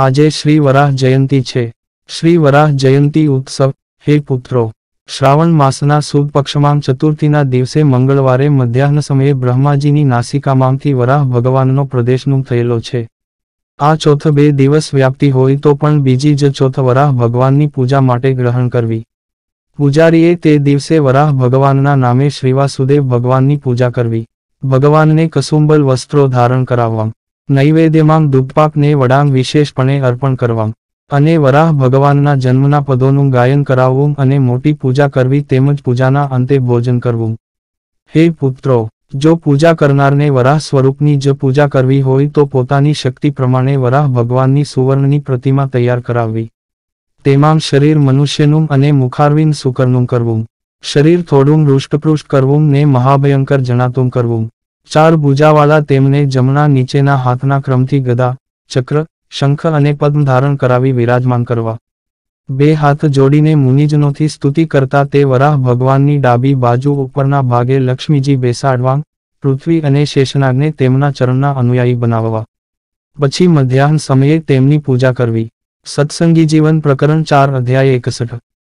આજે શ્રી વરાહ જયંતી છે શ્રી વરાહ જયંતી ઉત્સવ હે પુત્રો શ્રાવણ માસના સુદ પક્ષમાં ચતુર્થીના દિવસે મંગળવારે મધ્યાહન સમયે બ્રહ્માજીની નાસિકામાંથી વરાહ ભગવાનનો પ્રદેશનું થયેલો છે આ ચોથ બે દિવસ વ્યાપતી હોય તો પણ બીજી જ ચોથ વરાહ ભગવાનની પૂજા માટે ગ્રહણ કરવી પૂજારીએ તે દિવસે વરાહ ભગવાનના નામે શ્રીવાસુદેવ ભગવાનની પૂજા કરવી ભગવાનને કસુંબલ વસ્ત્રો ધારણ કરાવવા નૈવેદ્યમાં દૂધપાકને વડાંગ વિશેષપણે અર્પણ કરવા અને વરાહ ભગવાનના જન્મના પદોનું ગાયન કરાવવું અને મોટી પૂજા કરવી તેમજ પૂજાના અંતે ભોજન કરવું હે પુત્રો જો પૂજા કરનારને વરાહ સ્વરૂપની જ પૂજા કરવી હોય તો પોતાની શક્તિ પ્રમાણે વરાહ ભગવાનની સુવર્ણની પ્રતિમા તૈયાર કરાવવી તેમાં શરીર મનુષ્યનું અને મુખારવીન સુકરનું કરવું શરીર થોડું હૃષ્ટપૃષ્ટ કરવું ને મહાભયંકર જણાતું કરવું ચાર ભૂજાવાળા તેમને જમણા નીચેના હાથના ક્રમથી ગદા ચક્ર શંખ અને પદ્મ ધારણ કરાવી વિરાજમાન કરવા બે હાથ જોડીને મુનિજનોથી સ્તુતિ કરતા તે વરાહ ભગવાનની ડાબી બાજુ ઉપરના ભાગે લક્ષ્મીજી બેસાડવા પૃથ્વી અને શેષનાગને તેમના ચરણના અનુયાયી બનાવવા પછી મધ્યાહન સમયે તેમની પૂજા કરવી સત્સંગી જીવન પ્રકરણ ચાર અધ્યાય એકસઠ